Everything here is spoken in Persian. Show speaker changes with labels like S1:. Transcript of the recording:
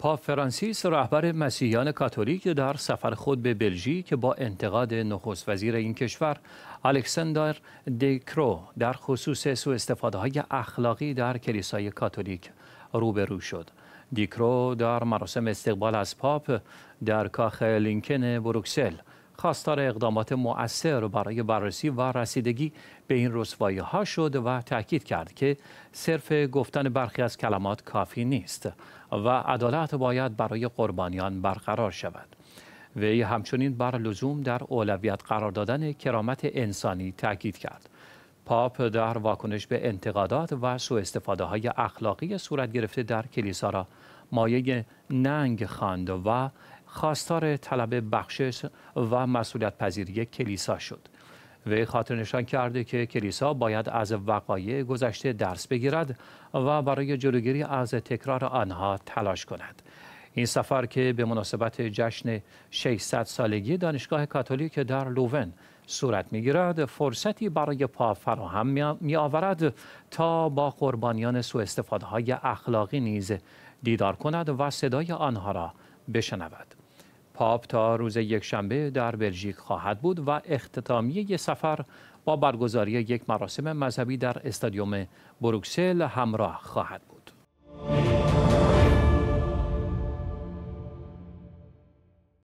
S1: پاپ فرانسیس رهبر مسیحیان کاتولیک در سفر خود به بلژیک با انتقاد نخست وزیر این کشور الکساندر دیکرو در خصوص سوء استفاده های اخلاقی در کلیسای کاتولیک روبرو شد. دیکرو در مراسم استقبال از پاپ در کاخ لینکن بروکسل خواستار اقدامات مؤثر برای بررسی و رسیدگی به این رسوایی ها شد و تاکید کرد که صرف گفتن برخی از کلمات کافی نیست و عدالت باید برای قربانیان برقرار شود. وی همچنین بر لزوم در اولویت قرار دادن کرامت انسانی تاکید کرد. پاپ در واکنش به انتقادات و سوء استفاده های اخلاقی صورت گرفته در کلیسا را مایه ننگ خواند و خواستار طلب بخشش و مسئولیت پذیری کلیسا شد و خاطر نشان کرده که کلیسا باید از وقایع گذشته درس بگیرد و برای جلوگیری از تکرار آنها تلاش کند این سفر که به مناسبت جشن 600 سالگی دانشگاه کاتولیک در لوون صورت میگیرد فرصتی برای پا فراهم می آورد تا با قربانیان سوء استفاده های اخلاقی نیز دیدار کند و صدای آنها را بشنود پاپ تا روز یکشنبه در بلژیک خواهد بود و اختتامیه سفر با برگزاری یک مراسم مذهبی در استادیوم بروکسل همراه خواهد بود